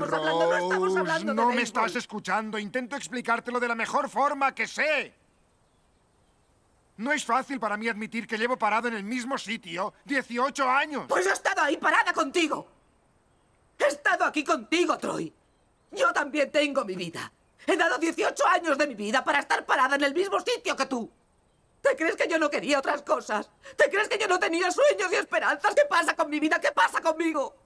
Pues no no me estás escuchando. Intento explicártelo de la mejor forma que sé. No es fácil para mí admitir que llevo parado en el mismo sitio 18 años. Pues he estado ahí parada contigo. He estado aquí contigo, Troy. Yo también tengo mi vida. He dado 18 años de mi vida para estar parada en el mismo sitio que tú. ¿Te crees que yo no quería otras cosas? ¿Te crees que yo no tenía sueños y esperanzas? ¿Qué pasa con mi vida? ¿Qué pasa conmigo?